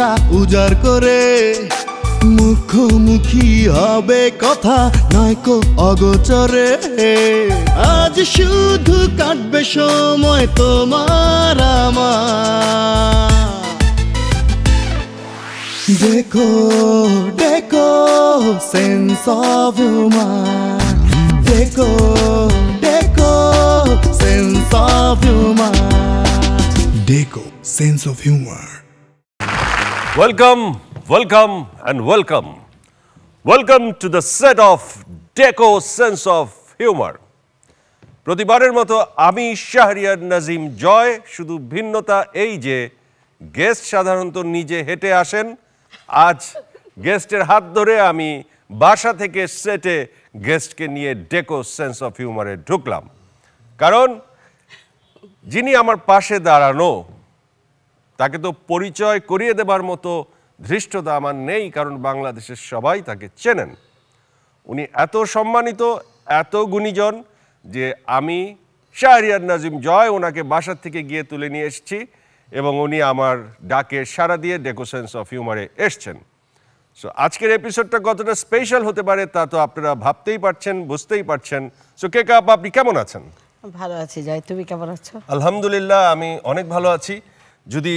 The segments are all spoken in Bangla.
মনটা উজার করে মুখোমুখি হবে কথা নয়কো অগোচরে আজ শুধু কাটবে সময় তোমার দেখো দেখো সেন্স অফ হিউমার দেখো দেখো সেন্স অফ হিউমার দেখো sense of humour Welcome, welcome, and welcome. Welcome to the set of Deco Sense of Humor. প্রতিবারের মতো আমি শাহরিয়ার নাজিম জয় শুধু ভিন্নতা এই যে গেস্ট সাধারণত নিজে হেঁটে আসেন আজ গেস্টের হাত ধরে আমি বাসা থেকে সেটে গেস্টকে নিয়ে ডেকো সেন্স অফ হিউমারে ঢুকলাম কারণ যিনি আমার পাশে দাঁড়ানো তাকে তো পরিচয় করিয়ে দেবার মতো ধৃষ্টতা আমার নেই কারণ বাংলাদেশের সবাই তাকে চেনেন উনি এত সম্মানিত এত গুণীজন যে আমি শাহরিয়ার নাজিম জয় ওনাকে বাসার থেকে গিয়ে তুলে নিয়ে এসেছি এবং উনি আমার ডাকে সাড়া দিয়ে ডেকোসেন্স অফ হিউমারে এসছেন সো আজকের এপিসোডটা কতটা স্পেশাল হতে পারে তা তো আপনারা ভাবতেই পারছেন বুঝতেই পারছেন সো কে কাপ আপনি কেমন আছেন ভালো আছি জয় তুমি কেমন আছো আলহামদুলিল্লাহ আমি অনেক ভালো আছি যদি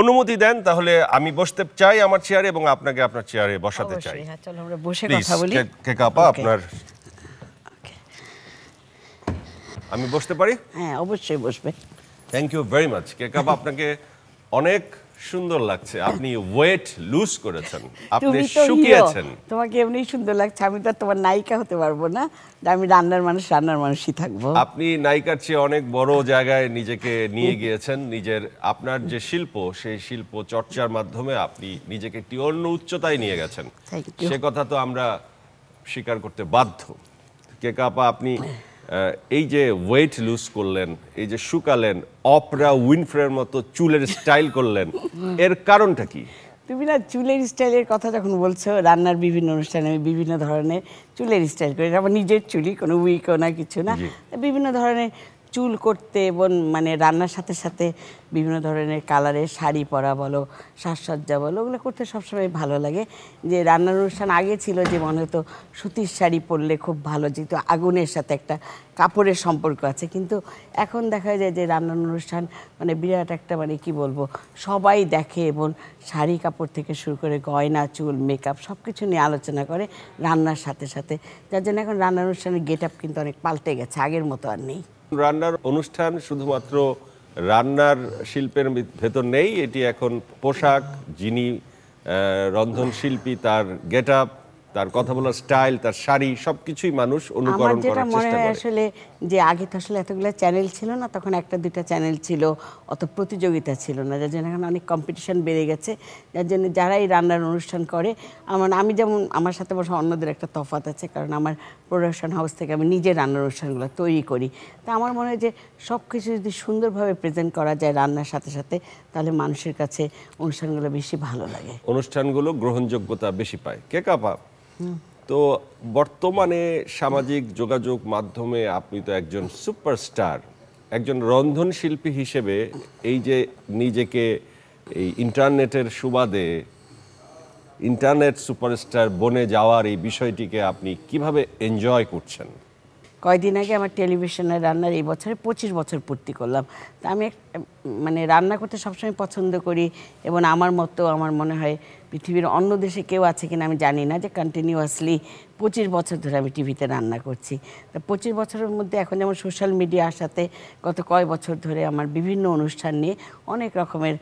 অনুমতি দেন তাহলে আমি বসতে চাই আমার চেয়ারে এবং আপনাকে আপনার চেয়ারে বসাতে চাই হ্যাঁ, আপনার আমি বসতে পারি হ্যাঁ অবশ্যই বসবে থ্যাংক ইউ ভেরি মাচ কেকাপা আপনাকে অনেক সুন্দর লাগছে আপনি ওয়েট লুজ করেছেন আপনি শুকিয়েছেন তোমাকে এমনি সুন্দর লাগছে আমি তো তোমার নায়িকা হতে পারবো না আমি রান্নার মানুষ রান্নার মানুষই থাকব আপনি নায়িকার চেয়ে অনেক বড় জায়গায় নিজেকে নিয়ে গিয়েছেন নিজের আপনার যে শিল্প সেই শিল্প চর্চার মাধ্যমে আপনি নিজেকে একটি অন্য উচ্চতায় নিয়ে গেছেন সে কথা তো আমরা স্বীকার করতে বাধ্য কেকাপা আপনি এই যে ওয়েট লুজ করলেন এই যে শুকালেন অপরা উইনফ্রের মতো চুলের স্টাইল করলেন এর কারণটা কি তুমি না চুলের স্টাইলের কথা যখন বলছো রান্নার বিভিন্ন অনুষ্ঠানে আমি বিভিন্ন ধরনের চুলের স্টাইল করি আমার নিজের চুলই কোনো উইকও না কিছু না বিভিন্ন ধরনের চুল করতে এবং মানে রান্নার সাথে সাথে বিভিন্ন ধরনের কালারের শাড়ি পরা বলো সাজসজ্জা বলো ওগুলো করতে সবসময় ভালো লাগে যে রান্নার অনুষ্ঠান আগে ছিল যে মনে হতো সুতির শাড়ি পরলে খুব ভালো যেহেতু আগুনের সাথে একটা কাপড়ের সম্পর্ক আছে কিন্তু এখন দেখা যায় যে রান্নার অনুষ্ঠান মানে বিরাট একটা মানে কি বলবো সবাই দেখে এবং শাড়ি কাপড় থেকে শুরু করে গয়না চুল মেকআপ সব কিছু নিয়ে আলোচনা করে রান্নার সাথে সাথে যার জন্য এখন রান্নার অনুষ্ঠানের গেট আপ কিন্তু অনেক পাল্টে গেছে আগের মতো আর নেই রান্নার অনুষ্ঠান শুধুমাত্র রান্নার শিল্পের ভেতর নেই এটি এখন পোশাক যিনি রন্ধন শিল্পী তার গেট আপ তার কথা বলার স্টাইল তার শাড়ি সবকিছুই মানুষ অনুকরণ করার চেষ্টা করে আসলে যে আগে তো আসলে এতগুলো চ্যানেল ছিল না তখন একটা দুটা চ্যানেল ছিল অত প্রতিযোগিতা ছিল না যার জন্য এখন অনেক কম্পিটিশন বেড়ে গেছে যার জন্য যারা এই রান্নার অনুষ্ঠান করে আমার আমি যেমন আমার সাথে বসে অন্যদের একটা তফাত আছে কারণ আমার প্রোডাকশন হাউস থেকে আমি নিজে রান্নার অনুষ্ঠানগুলো তৈরি করি তা আমার মনে হয় যে সব কিছু যদি সুন্দরভাবে প্রেজেন্ট করা যায় রান্নার সাথে সাথে তাহলে মানুষের কাছে অনুষ্ঠানগুলো বেশি ভালো লাগে অনুষ্ঠানগুলো গ্রহণযোগ্যতা বেশি পায় কে কাপা তো বর্তমানে সামাজিক যোগাযোগ মাধ্যমে আপনি তো একজন সুপারস্টার একজন রন্ধনশিল্পী হিসেবে এই যে নিজেকে এই ইন্টারনেটের সুবাদে ইন্টারনেট সুপারস্টার বনে যাওয়ার এই বিষয়টিকে আপনি কিভাবে এনজয় করছেন কয়দিন আগে আমার টেলিভিশনে রান্নার এই বছরে পঁচিশ বছর পূর্তি করলাম তা আমি মানে রান্না করতে সবসময় পছন্দ করি এবং আমার মতো আমার মনে হয় পৃথিবীর অন্য দেশে কেউ আছে কিনা আমি জানি না যে কন্টিনিউয়াসলি পঁচিশ বছর ধরে আমি টিভিতে রান্না করছি তা পঁচিশ বছরের মধ্যে এখন যেমন সোশ্যাল মিডিয়া আসাতে গত কয় বছর ধরে আমার বিভিন্ন অনুষ্ঠান নিয়ে অনেক রকমের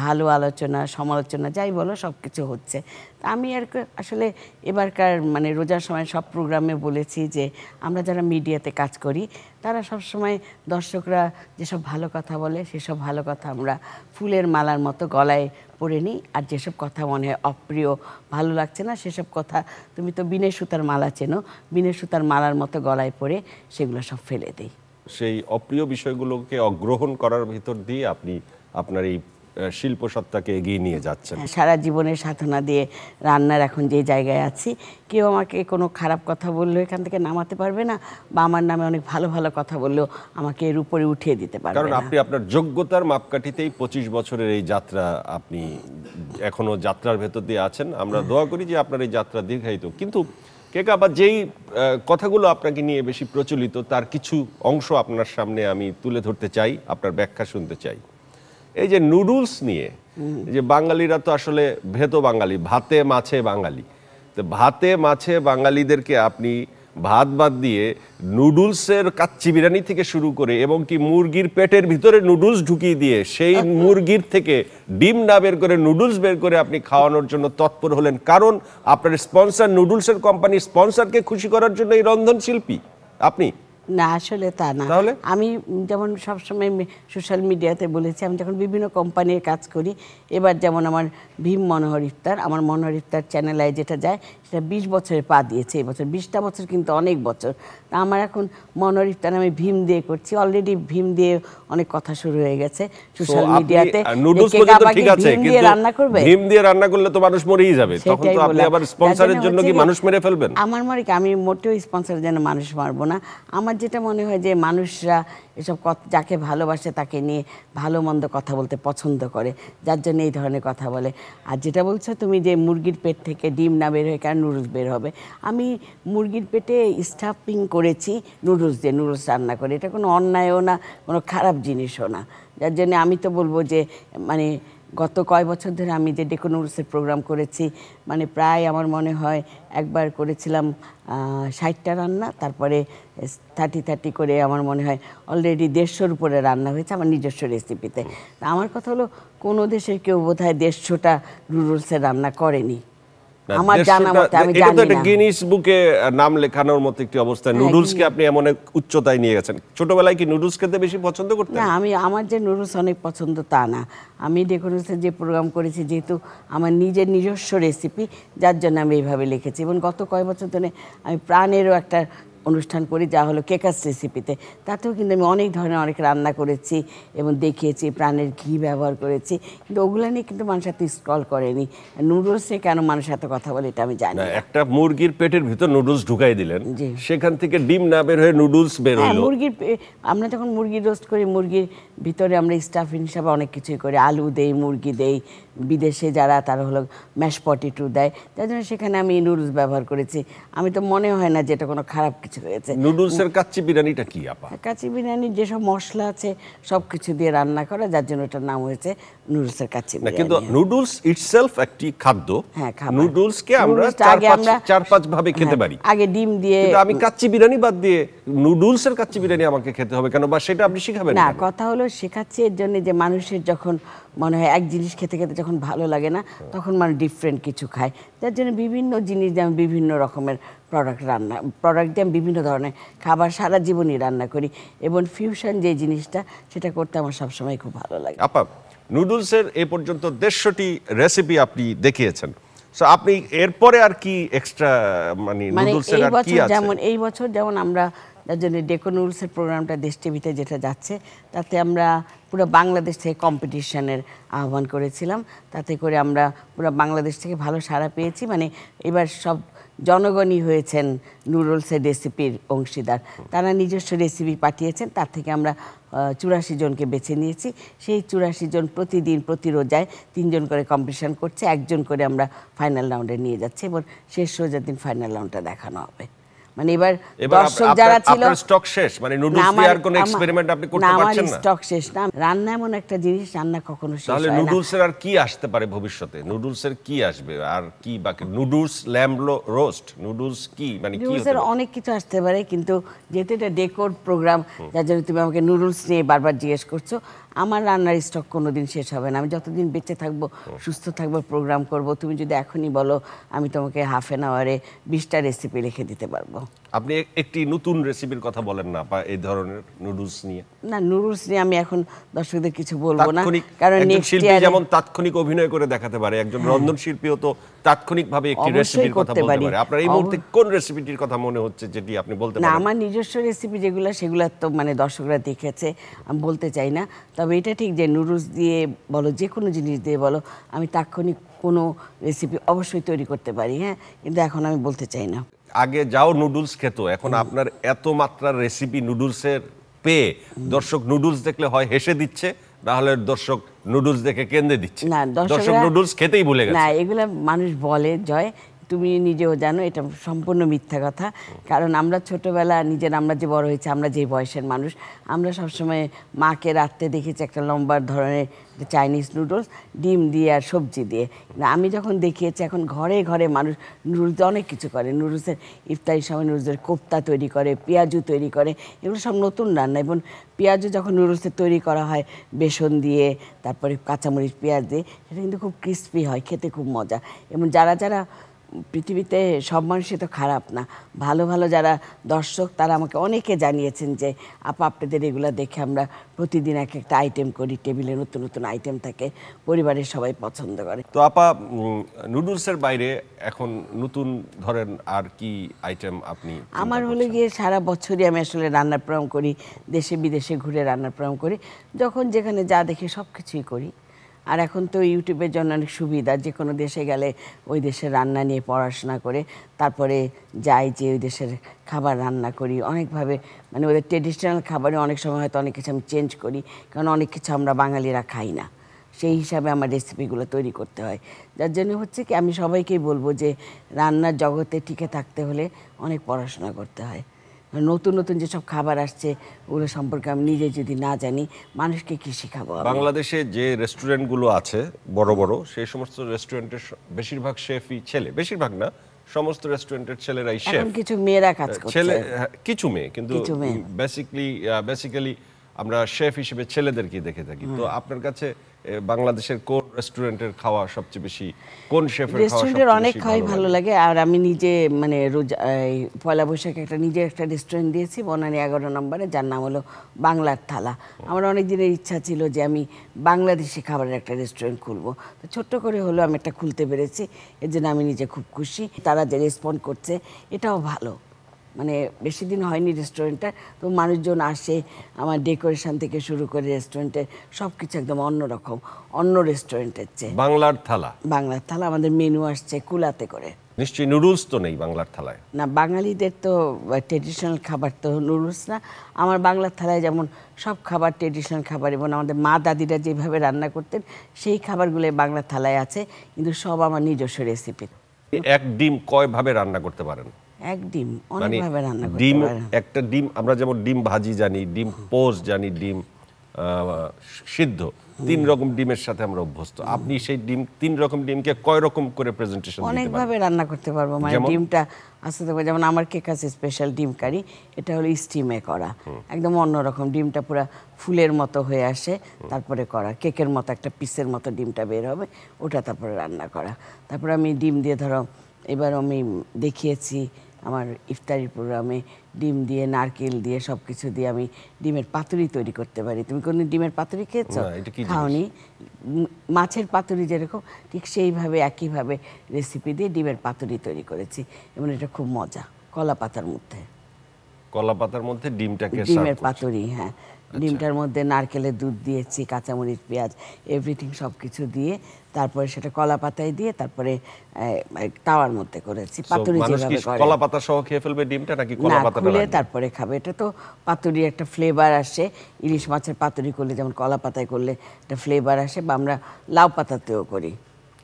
ভালো আলোচনা সমালোচনা যাই বলো সব কিছু হচ্ছে তা আমি আর আসলে এবারকার মানে রোজার সময় সব প্রোগ্রামে বলেছি যে আমরা যারা মিডিয়াতে কাজ করি তারা সব সময় দর্শকরা যেসব ভালো কথা বলে সেসব ভালো কথা আমরা ফুলের মালার মতো গলায় পড়ে নিই আর যেসব কথা মনে হয় অপ্রিয় ভালো লাগছে না সেসব কথা তুমি তো বিনে সুতার মালা চেনো বিনে সুতার মালার মতো গলায় পড়ে সেগুলো সব ফেলে দিই সেই অপ্রিয় বিষয়গুলোকে অগ্রহণ করার ভিতর দিয়ে আপনি আপনার এই শিল্প সত্তাকে এগিয়ে নিয়ে যাচ্ছেন হ্যাঁ, সারা জীবনের সাধনা দিয়ে রান্নার এখন যে জায়গায় আছি কেউ আমাকে কোনো খারাপ কথা বললেও এখান থেকে নামাতে পারবে না বা আমার নামে অনেক ভালো ভালো কথা বললেও আমাকে এর উপরে উঠিয়ে দিতে পারবে কারণ আপনি আপনার যোগ্যতার মাপকাঠিতেই পঁচিশ বছরের এই যাত্রা আপনি এখনো যাত্রার ভেতর দিয়ে আছেন আমরা দোয়া করি যে আপনার এই যাত্রা দীর্ঘায়িত কিন্তু কেকা আবার যেই কথাগুলো আপনাকে নিয়ে বেশি প্রচলিত তার কিছু অংশ আপনার সামনে আমি তুলে ধরতে চাই আপনার ব্যাখ্যা শুনতে চাই এই যে নুডলস নিয়ে যে বাঙালিরা তো আসলে ভেত বাঙালি ভাতে মাছে বাঙালি তো ভাতে মাছে বাঙালিদেরকে আপনি ভাত বাদ দিয়ে নুডলসের কাচ্চি বিরিয়ানি থেকে শুরু করে এবং কি মুরগির পেটের ভিতরে নুডলস ঢুকিয়ে দিয়ে সেই মুরগির থেকে ডিম না বের করে নুডলস বের করে আপনি খাওয়ানোর জন্য তৎপর হলেন কারণ আপনার স্পন্সার নুডলসের কোম্পানি স্পন্সারকে খুশি করার জন্য এই রন্ধনশিল্পী আপনি না আসলে তা না আমি যেমন সবসময় সোশ্যাল মিডিয়াতে বলেছি আমি যখন বিভিন্ন কোম্পানির কাজ করি এবার যেমন আমার ভীম মনোহর ইফতার আমার মনোহর ইফতার চ্যানেলে যেটা যায় সেটা বিশ বছরে পা দিয়েছে এবছর বিশটা বছর কিন্তু অনেক বছর তা আমার এখন মনোহর ইফতার আমি ভীম দিয়ে করছি অলরেডি ভীম দিয়ে অনেক কথা শুরু হয়ে গেছে সোশ্যাল মিডিয়াতে রান্না করবে ভীম দিয়ে রান্না করলে তো মানুষ মরেই যাবে আমার মনে কি আমি মোটেও স্পন্সরের যেন মানুষ মারবো না আমার যেটা মনে হয় যে মানুষরা এসব যাকে ভালোবাসে তাকে নিয়ে ভালো মন্দ কথা বলতে পছন্দ করে যার জন্য এই ধরনের কথা বলে আর যেটা বলছো তুমি যে মুরগির পেট থেকে ডিম না বের হয়ে কেন নুডলস বের হবে আমি মুরগির পেটে স্টাফিং করেছি নুডলস দিয়ে নুডলস রান্না করে এটা কোনো অন্যায়ও না কোনো খারাপ জিনিসও না যার জন্য আমি তো বলবো যে মানে গত কয় বছর ধরে আমি যে ডেকো নুডলসের প্রোগ্রাম করেছি মানে প্রায় আমার মনে হয় একবার করেছিলাম ষাটটা রান্না তারপরে থার্টি থার্টি করে আমার মনে হয় অলরেডি দেড়শোর উপরে রান্না হয়েছে আমার নিজস্ব রেসিপিতে আমার কথা হলো কোনো দেশে কেউ বোধ হয় দেড়শোটা নুডলসে রান্না করেনি আমার জানা মতে আমি জানি না এটা গিনিস বুকে নাম লেখানোর মতো একটি অবস্থা নুডলস হ্যাঁ, কে আপনি এমন এক উচ্চতায় নিয়ে গেছেন ছোটবেলায় কি নুডলস খেতে বেশি পছন্দ করতেন না আমি আমার যে নুডলস অনেক পছন্দ তা না আমি ডেকোরেসে যে প্রোগ্রাম করেছি যেহেতু আমার নিজের নিজস্ব রেসিপি যার জন্য আমি এইভাবে লিখেছি এবং গত কয়েক বছর ধরে আমি প্রাণেরও একটা অনুষ্ঠান করি যা হলো কেকাস রেসিপিতে তাতেও কিন্তু আমি অনেক ধরনের অনেক রান্না করেছি এবং দেখিয়েছি প্রাণের ঘি ব্যবহার করেছি কিন্তু ওগুলো নিয়ে কিন্তু মানুষ সাথে স্ক্রল করেনি নুডলসে কেন মানুষের সাথে কথা বলে এটা আমি জানি একটা মুরগির পেটের ভিতর নুডলস ঢুকাই দিলেন সেখান থেকে ডিম না বের হয়ে নুডলস বের হলো হ্যাঁ, মুরগির আমরা যখন মুরগি রোস্ট করি মুরগির ভিতরে আমরা স্টাফিং হিসাবে অনেক কিছুই করি আলু দেই মুরগি দেই বিদেশে যারা তারা হলো ম্যাশ পটেটো দেয় তার জন্য সেখানে আমি নুডলস ব্যবহার করেছি আমি তো মনে হয় না যে এটা কোনো খারাপ কিছু হয়েছে নুডলসের কাচ্চি বিরিয়ানিটা কি আপা কাচ্চি বিরিয়ানি যে সব মশলা আছে সব কিছু দিয়ে রান্না করা যার জন্য এটার নাম হয়েছে নুডলসের কাচ্চি বিরিয়ানি কিন্তু নুডলস ইটসেলফ একটি খাদ্য হ্যাঁ নুডলস কে আমরা চার পাঁচ চার পাঁচ ভাবে খেতে হ্যাঁ, পারি আগে ডিম দিয়ে কিন্তু আমি কাচ্চি বিরিয়ানি বাদ দিয়ে নুডলসের কাচ্চি বিরিয়ানি আমাকে খেতে হবে কেন বা সেটা আপনি শিখাবেন না কথা হলো শেখাচ্ছি এর জন্য যে মানুষের যখন মনে হয় এক জিনিস খেতে খেতে যখন ভালো লাগে না তখন মানে ডিফারেন্ট কিছু খায় যার জন্য বিভিন্ন জিনিস দিয়ে আমি বিভিন্ন রকমের প্রোডাক্ট রান্না প্রোডাক্ট দিয়ে আমি বিভিন্ন ধরনের খাবার সারা জীবনই রান্না করি এবং ফিউশন যে জিনিসটা সেটা করতে আমার সবসময় খুব ভালো লাগে আপা নুডলসের এ পর্যন্ত দেড়শোটি রেসিপি আপনি দেখিয়েছেন সো আপনি এরপরে আর কি এক্সট্রা মানে, মানে এই বছর যেমন এই বছর যেমন আমরা যার জন্য ডেকোনুলসের প্রোগ্রামটা দেশ টিভিতে যেটা যাচ্ছে তাতে আমরা পুরো বাংলাদেশ থেকে কম্পিটিশনের আহ্বান করেছিলাম তাতে করে আমরা পুরো বাংলাদেশ থেকে ভালো সাড়া পেয়েছি মানে এবার সব জনগণই হয়েছেন নুডলসের রেসিপির অংশীদার তারা নিজস্ব রেসিপি পাঠিয়েছেন তার থেকে আমরা চুরাশি জনকে বেছে নিয়েছি সেই চুরাশি জন প্রতিদিন প্রতি রোজায় তিনজন করে কম্পিটিশন করছে একজন করে আমরা ফাইনাল রাউন্ডে নিয়ে যাচ্ছি এবং শেষ রোজার দিন ফাইনাল রাউন্ডটা দেখানো হবে মানে এবার দর্শক যারা ছিল আপনার স্টক শেষ মানে নুডলস দিয়ে আর কোনো এক্সপেরিমেন্ট আপনি করতে পারছেন না আমার স্টক শেষ না রান্না এমন একটা জিনিস রান্না কখনো শেষ হয় না তাহলে নুডলসের আর কি আসতে পারে ভবিষ্যতে নুডলস এর কি আসবে আর কি বাকি নুডলস ল্যাম্ব রোস্ট নুডলস কি মানে কি নুডলস এর অনেক কিছু আসতে পারে কিন্তু যেটা এটা ডেকোর প্রোগ্রাম যার জন্য তুমি আমাকে নুডলস নিয়ে বারবার জিজ্ঞেস করছো আমার রান্নার স্টক কোনো দিন শেষ হবে না আমি যতদিন বেঁচে থাকবো সুস্থ থাকবো প্রোগ্রাম করব তুমি যদি এখনই বলো আমি তোমাকে হাফ অ্যান আওয়ারে বিশটা রেসিপি লিখে দিতে পারবো আপনি একটি নতুন রেসিপির কথা বলেন না বা এই ধরনের নুডলস নিয়ে না নুডলস নিয়ে আমি এখন দর্শকদের কিছু বলবো না কারণ একজন শিল্পী যেমন তাৎক্ষণিক অভিনয় করে দেখাতে পারে একজন হ্যাঁ। রন্ধন শিল্পীও তো তাৎক্ষণিকভাবে একটি রেসিপির কথা বলতে পারে আপনার এই মুহূর্তে কোন রেসিপিটির কথা মনে হচ্ছে যেটি আপনি বলতে পারেন না আমার নিজস্ব রেসিপি যেগুলো সেগুলো তো মানে দর্শকরা দেখেছে আমি বলতে চাই না তবে এটা ঠিক যে নুডলস দিয়ে বলো যে কোনো জিনিস দিয়ে বলো আমি তাৎক্ষণিক কোনো রেসিপি অবশ্যই তৈরি করতে পারি হ্যাঁ কিন্তু এখন আমি বলতে চাই না আগে যাও নুডলস খেত এখন আপনার এত মাত্রার রেসিপি নুডলসের পেয়ে দর্শক নুডলস দেখলে হয় হেসে দিচ্ছে না হলে দর্শক নুডলস দেখে কেন্দ্রে দিচ্ছে না দর্শক নুডলস খেতেই ভুলে গেছে না এগুলা মানুষ বলে জয় তুমি নিজেও জানো এটা সম্পূর্ণ মিথ্যা কথা কারণ আমরা ছোটবেলা নিজের আমরা যে বড় হয়েছি আমরা যে বয়সের মানুষ আমরা সবসময় মাকে রাত্রে দেখেছি একটা লম্বা ধরনের চাইনিজ নুডলস ডিম দিয়ে আর সবজি দিয়ে আমি যখন দেখিয়েছি এখন ঘরে ঘরে মানুষ নুডলস অনেক কিছু করে নুডলসের ইফতারির সময় নুডলসের কোপ্তা তৈরি করে পেঁয়াজু তৈরি করে এগুলো সব নতুন রান্না এবং পেঁয়াজু যখন নুডলসের তৈরি করা হয় বেসন দিয়ে তারপরে কাঁচামরিচ পেঁয়াজ দিয়ে সেটা কিন্তু খুব ক্রিস্পি হয় খেতে খুব মজা এবং যারা যারা পৃথিবীতে সব মানুষই তো খারাপ না ভালো ভালো যারা দর্শক তারা আমাকে অনেকে জানিয়েছেন যে আপা আপনাদের এগুলো দেখে আমরা প্রতিদিন এক একটা আইটেম করি টেবিলে নতুন নতুন আইটেম থাকে পরিবারের সবাই পছন্দ করে তো আপা নুডলসের বাইরে এখন নতুন ধরেন আর কি আইটেম আপনি আমার হলে গিয়ে সারা বছরই আমি আসলে রান্নার প্রোগ্রাম করি দেশে বিদেশে ঘুরে রান্নার প্রোগ্রাম করি যখন যেখানে যা দেখি সব কিছুই করি আর এখন তো ইউটিউবের জন্য অনেক সুবিধা যে কোনো দেশে গেলে ওই দেশের রান্না নিয়ে পড়াশোনা করে তারপরে যাই যে ওই দেশের খাবার রান্না করি অনেকভাবে মানে ওদের ট্রেডিশনাল খাবারে অনেক সময় হয়তো অনেক কিছু আমি চেঞ্জ করি কারণ অনেক কিছু আমরা বাঙালিরা খাই না সেই হিসাবে আমার রেসিপিগুলো তৈরি করতে হয় যার জন্য হচ্ছে কি আমি সবাইকেই বলবো যে রান্নার জগতে টিকে থাকতে হলে অনেক পড়াশোনা করতে হয় নতুন নতুন যেসব খাবার আসছে ওগুলো সম্পর্কে আমি নিজে যদি না জানি মানুষকে কি শেখাবো বাংলাদেশে যে রেস্টুরেন্টগুলো আছে বড় বড় সেই সমস্ত রেস্টুরেন্টের বেশিরভাগ শেফই ছেলে বেশিরভাগ না সমস্ত রেস্টুরেন্টের ছেলেরাই শেফ কিছু মেয়েরা কাজ করছে ছেলে হ্যাঁ, কিছু মেয়ে কিন্তু বেসিক্যালি বেসিক্যালি আমরা শেফ হিসেবে ছেলেদেরকে দেখে থাকি তো আপনার কাছে বাংলাদেশের কোন রেস্টুরেন্টের খাওয়া সবচেয়ে বেশি কোন শেফের রেস্টুরেন্টের অনেক খাই ভালো লাগে আর আমি নিজে মানে রোজ পয়লা বৈশাখে একটা নিজে একটা রেস্টুরেন্ট দিয়েছি বনানি এগারো নম্বরে যার নাম হলো বাংলার থালা আমার অনেক দিনের ইচ্ছা ছিল যে আমি বাংলাদেশি খাবারের একটা রেস্টুরেন্ট খুলবো তো ছোট্ট করে হলেও আমি একটা খুলতে পেরেছি এর জন্য আমি নিজে খুব খুশি তারা যে রেসপন্ড করছে এটাও ভালো মানে বেশি দিন হয়নি রেস্টুরেন্টটা তো মানুষজন আসে আমার ডেকোরেশন থেকে শুরু করে রেস্টুরেন্টে সব কিছু একদম অন্যরকম অন্য রেস্টুরেন্টের চেয়ে বাংলার থালা বাংলার থালা আমাদের মেনু আসছে কুলাতে করে নিশ্চয়ই নুডলস তো নেই বাংলার থালায় না বাঙালিদের তো ট্রেডিশনাল খাবার তো নুডলস না আমার বাংলার থালায় যেমন সব খাবার ট্রেডিশনাল খাবার এবং আমাদের মা দাদিরা যেভাবে রান্না করতেন সেই খাবারগুলো বাংলার থালায় আছে কিন্তু সব আমার নিজস্ব রেসিপি এক ডিম কয়ভাবে রান্না করতে পারেন এক ডিম মানে অনেকভাবে রান্না করতে ডিম একটা ডিম আমরা যেমন ডিম ভাজি জানি ডিম পোজ জানি ডিম সিদ্ধ তিন রকম ডিমের সাথে আমরা অভ্যস্ত আপনি সেই ডিম তিন রকম ডিমকে কয় রকম করে প্রেজেন্টেশন অনেকভাবে রান্না করতে পারবো মানে ডিমটা আস্তে দেবো যেমন আমার কেক আছে স্পেশাল ডিম কারি এটা হলো স্টিমে করা একদম অন্যরকম ডিমটা পুরো ফুলের মতো হয়ে আসে তারপরে করা কেকের মতো একটা পিসের মতো ডিমটা বের হবে ওটা তারপরে রান্না করা তারপরে আমি ডিম দিয়ে ধরো এবার আমি দেখিয়েছি আমার ইফতারি প্রোগ্রামে ডিম দিয়ে নারকেল দিয়ে সব কিছু দিয়ে আমি ডিমের পাতুরি তৈরি করতে পারি তুমি কোনো ডিমের পাতুরি খেয়েছো খাওনি মাছের পাতুরি যেরকম ঠিক সেইভাবে একইভাবে রেসিপি দিয়ে ডিমের পাতুরি তৈরি করেছি এবং এটা খুব মজা কলা পাতার মধ্যে কলা পাতার মধ্যে ডিমটাকে ডিমের পাতুরি হ্যাঁ আচ্ছা। ডিমটার মধ্যে নারকেলের দুধ দিয়েছি কাঁচামরিচ পেঁয়াজ এভরিথিং সব কিছু দিয়ে তারপরে সেটা কলা পাতায় দিয়ে তারপরে তাওয়ার মধ্যে করেছি পাতুরি যেভাবে করে কলা পাতা সহ খেয়ে ফেলবে ডিমটা নাকি কলা পাতাটা খুলে তারপরে খাবে এটা তো পাতুরি একটা ফ্লেভার আসে ইলিশ মাছের পাতুরি করলে যেমন কলা পাতায় করলে একটা ফ্লেভার আসে বা আমরা লাউ পাতাতেও করি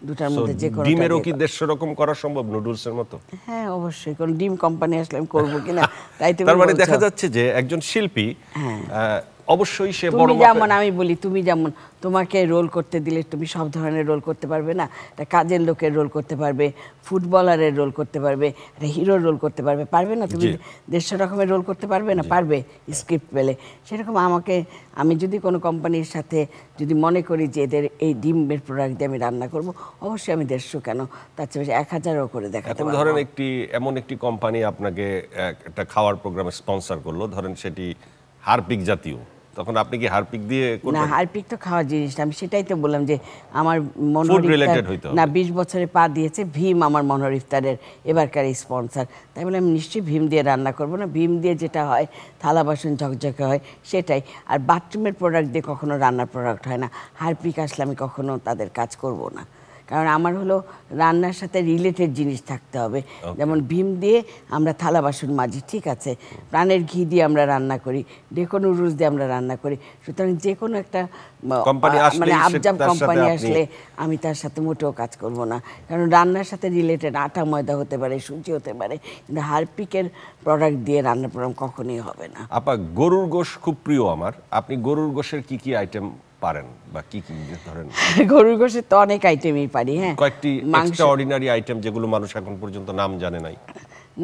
দুটার মধ্যে যে কোনো ডিমেরও কি দেড়শো রকম করা সম্ভব নুডলসের মতো হ্যাঁ অবশ্যই কারণ ডিম কোম্পানি আসলে আমি করবো কিনা তাই তো তার মানে দেখা যাচ্ছে যে একজন শিল্পী হ্যাঁ অবশ্যই সে বড় যেমন আমি বলি তুমি যেমন তোমাকে রোল করতে দিলে তুমি সব ধরনের রোল করতে পারবে না একটা কাজের লোকের রোল করতে পারবে ফুটবলারের রোল করতে পারবে একটা হিরোর রোল করতে পারবে পারবে না তুমি দেড়শো রকমের রোল করতে পারবে না পারবে স্ক্রিপ্ট পেলে সেরকম আমাকে আমি যদি কোনো কোম্পানির সাথে যদি মনে করি যে এদের এই ডিমের প্রোডাক্ট দিয়ে আমি রান্না করব অবশ্যই আমি দেড়শো কেন তার চেয়ে এক হাজারও করে দেখাতে পারবো ধরেন একটি এমন একটি কোম্পানি আপনাকে একটা খাওয়ার প্রোগ্রামে স্পন্সর করলো ধরেন সেটি হারপিক জাতীয় তখন আপনি কি হারপিক দিয়ে না হারপিক তো খাওয়ার জিনিস না আমি সেটাই তো বললাম যে আমার মনোরিফতার না বিশ বছরে পা দিয়েছে ভীম আমার মনোরিফতারের এবারকার স্পন্সার তাই বলে আমি নিশ্চয়ই ভীম দিয়ে রান্না করব না ভীম দিয়ে যেটা হয় থালা বাসন ঝকঝকে হয় সেটাই আর বাথরুমের প্রোডাক্ট দিয়ে কখনো রান্নার প্রোডাক্ট হয় না হারপিক আসলে আমি কখনো তাদের কাজ করব না কারণ আমার হলো রান্নার সাথে রিলেটেড জিনিস থাকতে হবে যেমন ভীম দিয়ে আমরা থালা বাসন মাজি ঠিক আছে প্রাণের ঘি দিয়ে আমরা রান্না করি ডেকো নুডলস দিয়ে আমরা রান্না করি সুতরাং যে কোনো একটা মানে আবজাম কোম্পানি আসলে আমি তার সাথে মোটেও কাজ করব না কারণ রান্নার সাথে রিলেটেড আটা ময়দা হতে পারে সুজি হতে পারে কিন্তু হারপিকের প্রোডাক্ট দিয়ে রান্না প্রোগ্রাম কখনোই হবে না আপা গরুর গোশ খুব প্রিয় আমার আপনি গরুর গোশের কি কি আইটেম পারেন বা কি কি ধরেন গরুর গোশের তো অনেক আইটেমই পারি হ্যাঁ কয়েকটি এক্সট্রা অর্ডিনারি আইটেম যেগুলো মানুষ এখন পর্যন্ত নাম জানে নাই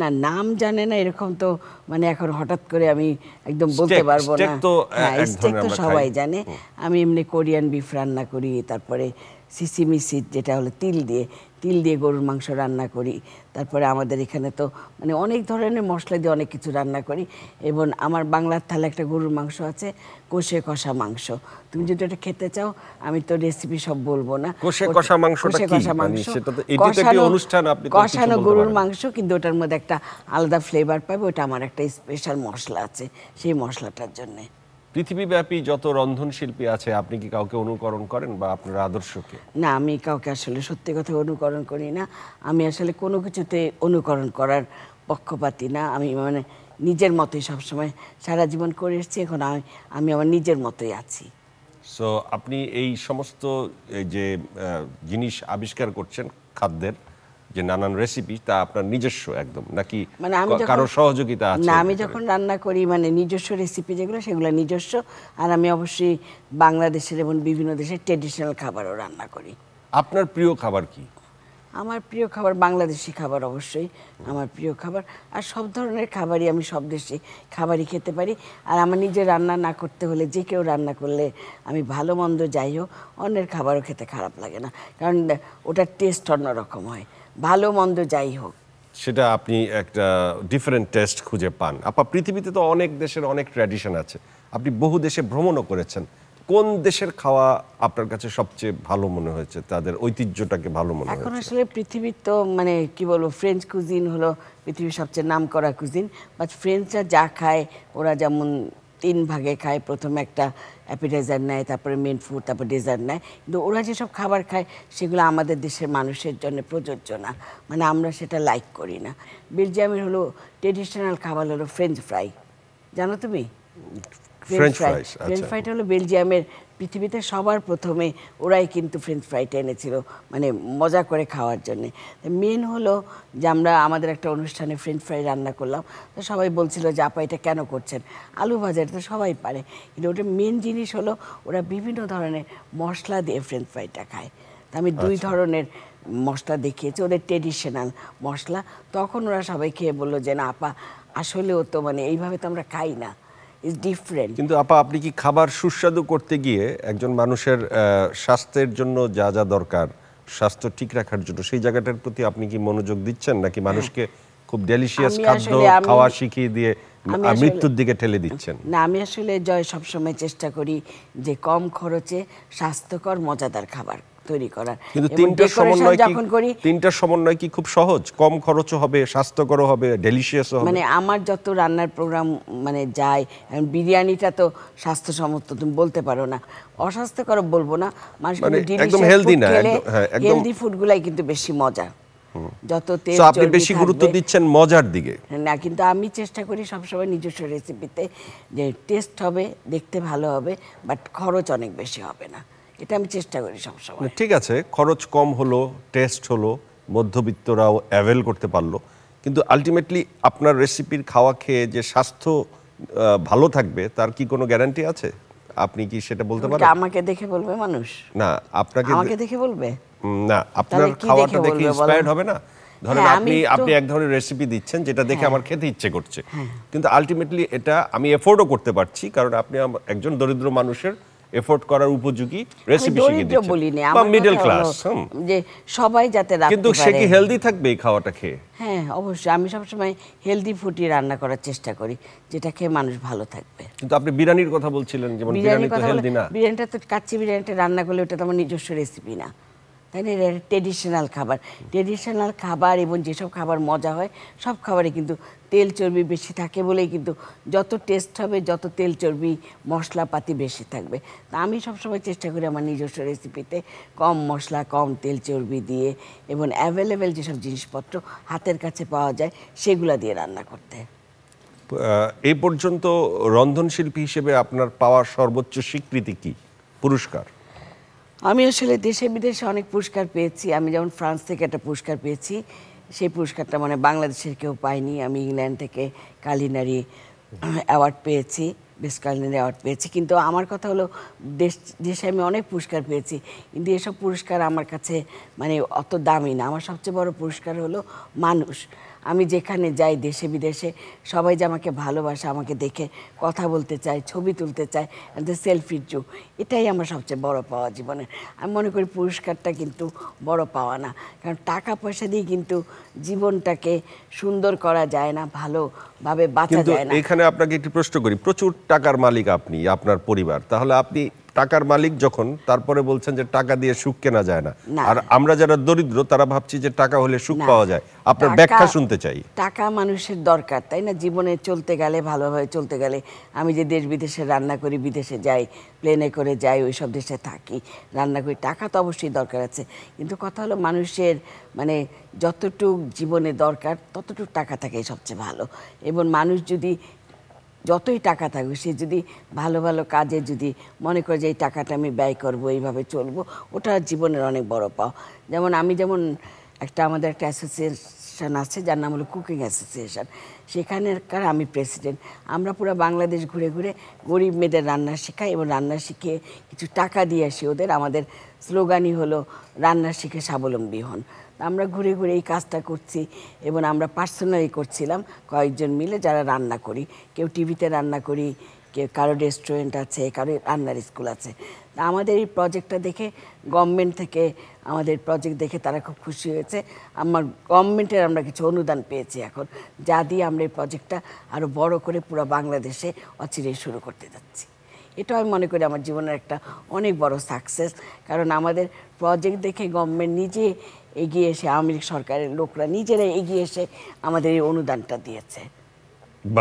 না নাম জানে না এরকম তো মানে এখন হঠাৎ করে আমি একদম বলতে পারবো না স্টেক তো হ্যাঁ, সবাই জানে আমি এমনি কোরিয়ান বিফ রান্না করি তারপরে সিসিমি সিট যেটা হলো তিল দিয়ে তিল দিয়ে গরুর মাংস রান্না করি তারপরে আমাদের এখানে তো মানে অনেক ধরনের মশলা দিয়ে অনেক কিছু রান্না করি এবং আমার বাংলার থালে একটা গরুর মাংস আছে কষে কষা মাংস তুমি যদি এটা খেতে চাও আমি তো রেসিপি সব বলবো না কষে কষা মানে মাংস কষে কষা মাংস অনুষ্ঠান কষানো গরুর মাংস কিন্তু ওটার মধ্যে একটা আলাদা ফ্লেভার পাবে ওটা আমার একটা স্পেশাল মশলা আছে সেই মশলাটার জন্যে পৃথিবীব্যাপী যত রন্ধনশিল্পী আছে আপনি কি কাউকে অনুকরণ করেন বা আপনার আদর্শকে না আমি কাউকে আসলে সত্যি কথা অনুকরণ করি না আমি আসলে কোনো কিছুতে অনুকরণ করার পক্ষপাতি না আমি মানে নিজের মতোই সবসময় সারা জীবন করে এসেছি এখন আমি আমি আমার নিজের মতোই আছি সো আপনি এই সমস্ত যে জিনিস আবিষ্কার করছেন খাদ্যের যে নানান রেসিপি তা আপনার নিজস্ব একদম নাকি মানে আমি কারো সহযোগিতা আছে না আমি যখন রান্না করি মানে নিজস্ব রেসিপি যেগুলো সেগুলো নিজস্ব আর আমি অবশ্যই বাংলাদেশের এবং বিভিন্ন দেশের ট্রেডিশনাল খাবারও রান্না করি আপনার প্রিয় খাবার কি আমার প্রিয় খাবার বাংলাদেশি খাবার অবশ্যই আমার প্রিয় খাবার আর সব ধরনের খাবারই আমি সব দেশে খাবারই খেতে পারি আর আমার নিজে রান্না না করতে হলে যে কেউ রান্না করলে আমি ভালো মন্দ যাই হোক অন্যের খাবারও খেতে খারাপ লাগে না কারণ ওটার টেস্ট অন্যরকম হয় ভালো মন্দ যাই হোক সেটা আপনি একটা ডিফারেন্ট টেস্ট খুঁজে পান আপা পৃথিবীতে তো অনেক দেশের অনেক ট্র্যাডিশন আছে আপনি বহু দেশে ভ্রমণও করেছেন কোন দেশের খাওয়া আপনার কাছে সবচেয়ে ভালো মনে হয়েছে তাদের ঐতিহ্যটাকে ভালো মনে এখন আসলে পৃথিবীর তো মানে কি বলবো ফ্রেঞ্চ কুজিন হলো পৃথিবীর সবচেয়ে নাম করা কুজিন বাট ফ্রেঞ্চরা যা খায় ওরা যেমন তিন ভাগে খায় প্রথমে একটা অ্যাপিটাইজার নেয় তারপরে মেন ফুড তারপর ডেজার্ট নেয় কিন্তু ওরা যেসব খাবার খায় সেগুলো আমাদের দেশের মানুষের জন্য প্রযোজ্য না মানে আমরা সেটা লাইক করি না বেলজিয়ামের হলো ট্রেডিশনাল খাবার হলো ফ্রেঞ্চ ফ্রাই জানো তুমি ফ্রেঞ্চ ফ্রাই ফ্রেঞ্চ ফ্রাইটা হলো বেলজিয়ামের পৃথিবীতে সবার প্রথমে ওরাই কিন্তু ফ্রেঞ্চ ফ্রাইটা এনেছিল মানে মজা করে খাওয়ার জন্যে মেন হলো যে আমরা আমাদের একটা অনুষ্ঠানে ফ্রেঞ্চ ফ্রাই রান্না করলাম তো সবাই বলছিল যে আপা এটা কেন করছেন আলু ভাজার তো সবাই পারে কিন্তু ওটা মেন জিনিস হলো ওরা বিভিন্ন ধরনের মশলা দিয়ে ফ্রেঞ্চ ফ্রাইটা খায় তা আমি দুই আচ্ছা। ধরনের মশলা দেখিয়েছি ওদের ট্রেডিশনাল মশলা তখন ওরা সবাই খেয়ে বললো যে না আপা আসলেও তো মানে এইভাবে তো আমরা খাই না ইজ ডিফারেন্ট কিন্তু আপা আপনি কি খাবার সুস্বাদু করতে গিয়ে একজন মানুষের স্বাস্থ্যের জন্য যা যা দরকার স্বাস্থ্য ঠিক রাখার জন্য সেই জায়গাটার প্রতি আপনি কি মনোযোগ দিচ্ছেন নাকি মানুষকে খুব ডেলিশিয়াস খাদ্য খাওয়া শিখিয়ে দিয়ে মৃত্যুর দিকে ঠেলে দিচ্ছেন না আমি আসলে জয় সবসময় চেষ্টা করি যে কম খরচে স্বাস্থ্যকর মজাদার খাবার তৈরি করার কিন্তু তিনটার সমন্বয় কি করি তিনটার সমন্বয় কি খুব সহজ কম খরচও হবে স্বাস্থ্যকরও হবে ডেলিশিয়াসও হবে মানে আমার যত রান্নার প্রোগ্রাম মানে যায় বিরিয়ানিটা তো স্বাস্থ্যসম্মত তুমি বলতে পারো না অস্বাস্থ্যকর বলবো না মানুষ মানে একদম হেলদি না একদম হেলদি হ্যাঁ, ফুডগুলাই কিন্তু বেশি মজা যত তেল আপনি বেশি গুরুত্ব দিচ্ছেন মজার দিকে না কিন্তু আমি চেষ্টা করি সব সময় নিজস্ব রেসিপিতে যে টেস্ট হবে দেখতে ভালো হবে বাট খরচ অনেক বেশি হবে না এটা আমি চেষ্টা করি সবসময় ঠিক আছে খরচ কম হলো টেস্ট হলো মধ্যবিত্তরাও অ্যাভেল করতে পারলো কিন্তু আলটিমেটলি আপনার রেসিপির খাওয়া খেয়ে যে স্বাস্থ্য ভালো থাকবে তার কি কোনো গ্যারান্টি আছে আপনি কি সেটা বলতে পারেন আমাকে দেখে বলবে মানুষ না আপনাকে আমাকে দেখে বলবে না আপনার খাওয়াটা দেখে ইন্সপায়ার্ড হবে না হ্যাঁ, ধরেন আপনি আপনি এক ধরনের রেসিপি দিচ্ছেন যেটা দেখে হ্যাঁ। আমার খেতে ইচ্ছে করছে হ্যাঁ। কিন্তু আলটিমেটলি এটা আমি এফোর্ডও করতে পারছি কারণ আপনি একজন দরিদ্র মানুষের এফোর্ট করার উপযোগী রেসিপি শিখিয়ে দিচ্ছে বলিনি বা মিডল ক্লাস যে সবাই যাতে রাখতে কিন্তু সে কি হেলদি থাকবে এই খাওয়াটা খেয়ে হ্যাঁ অবশ্যই আমি সব সময় হেলদি ফুডই রান্না করার চেষ্টা করি যেটা খেয়ে মানুষ ভালো থাকবে কিন্তু আপনি বিরিয়ানির কথা বলছিলেন যেমন মানে বিরিয়ানি তো হেলদি না বিরিয়ানিটা তো কাচ্চি বিরিয়ানিটা রান্না করলে ওটা তো আমার নিজস্ব রেসিপি না তাই না এটা ট্রেডিশনাল খাবার ট্রেডিশনাল খাবার এবং যেসব খাবার মজা হয় সব খাবারে কিন্তু তেল চর্বি বেশি থাকে বলেই কিন্তু যত টেস্ট হবে যত তেল চর্বি মশলাপাতি বেশি থাকবে তা আমি সবসময় চেষ্টা করি আমার নিজস্ব রেসিপিতে কম মশলা কম তেল চর্বি দিয়ে এবং অ্যাভেলেবেল যেসব জিনিসপত্র হাতের কাছে পাওয়া যায় সেগুলো দিয়ে রান্না করতে এই পর্যন্ত রন্ধনশিল্পী হিসেবে আপনার পাওয়ার সর্বোচ্চ স্বীকৃতি কি পুরস্কার আমি আসলে দেশে বিদেশে অনেক পুরস্কার পেয়েছি আমি যেমন ফ্রান্স থেকে একটা পুরস্কার পেয়েছি সেই পুরস্কারটা মানে বাংলাদেশের কেউ পায়নি আমি ইংল্যান্ড থেকে কালিনারি অ্যাওয়ার্ড পেয়েছি বেস্ট কালিনারি অ্যাওয়ার্ড পেয়েছি কিন্তু আমার কথা হলো দেশ দেশে আমি অনেক পুরস্কার পেয়েছি কিন্তু এসব পুরস্কার আমার কাছে মানে অত দামি না আমার সবচেয়ে বড় পুরস্কার হলো মানুষ আমি যেখানে যাই দেশে বিদেশে সবাই যে আমাকে ভালোবাসে আমাকে দেখে কথা বলতে চায় ছবি তুলতে চায় দ্য সেলফির যুগ এটাই আমার সবচেয়ে বড় পাওয়া জীবনে আমি মনে করি পুরস্কারটা কিন্তু বড় পাওয়া না কারণ টাকা পয়সা দিয়ে কিন্তু জীবনটাকে সুন্দর করা যায় না ভালোভাবে বাঁচা যায় না এখানে আপনাকে একটি প্রশ্ন করি প্রচুর টাকার মালিক আপনি আপনার পরিবার তাহলে আপনি টাকার মালিক যখন তারপরে বলছেন যে টাকা দিয়ে সুখ কেনা যায় না আর আমরা যারা দরিদ্র তারা ভাবছি যে টাকা হলে সুখ পাওয়া যায় আপনার ব্যাখ্যা শুনতে চাই টাকা মানুষের দরকার তাই না জীবনে চলতে গেলে ভালোভাবে চলতে গেলে আমি যে দেশ বিদেশে রান্না করি বিদেশে যাই প্লেনে করে যাই ওই সব দেশে থাকি রান্না করি টাকা তো অবশ্যই দরকার আছে কিন্তু কথা হলো মানুষের মানে যতটুক জীবনে দরকার ততটুক টাকা থাকে সবচেয়ে ভালো এবং মানুষ যদি যতই টাকা থাকুক সে যদি ভালো ভালো কাজে যদি মনে করে যে এই টাকাটা আমি ব্যয় করব এইভাবে চলবো ওটা জীবনের অনেক বড় পাও যেমন আমি যেমন একটা আমাদের একটা অ্যাসোসিয়েশন আছে যার নাম হলো কুকিং অ্যাসোসিয়েশন সেখানকার আমি প্রেসিডেন্ট আমরা পুরো বাংলাদেশ ঘুরে ঘুরে গরিব মেয়েদের রান্না শেখাই এবং রান্না শিখে কিছু টাকা দিয়ে আসি ওদের আমাদের স্লোগানই হলো রান্না শিখে স্বাবলম্বী হন আমরা ঘুরে ঘুরে এই কাজটা করছি এবং আমরা পার্সোনালি করছিলাম কয়েকজন মিলে যারা রান্না করি কেউ টিভিতে রান্না করি কেউ কারো রেস্টুরেন্ট আছে কারো রান্নার স্কুল আছে আমাদের এই প্রজেক্টটা দেখে গভর্নমেন্ট থেকে আমাদের প্রজেক্ট দেখে তারা খুব খুশি হয়েছে আমার গভর্নমেন্টের আমরা কিছু অনুদান পেয়েছি এখন যা দিয়ে আমরা এই প্রজেক্টটা আরও বড় করে পুরো বাংলাদেশে অচিরে শুরু করতে যাচ্ছি এটা আমি মনে করি আমার জীবনের একটা অনেক বড় সাকসেস কারণ আমাদের প্রজেক্ট দেখে গভর্নমেন্ট নিজে এগিয়ে এসে আওয়ামী লীগ সরকারের লোকরা নিজেরাই এগিয়ে এসে আমাদের এই অনুদানটা দিয়েছে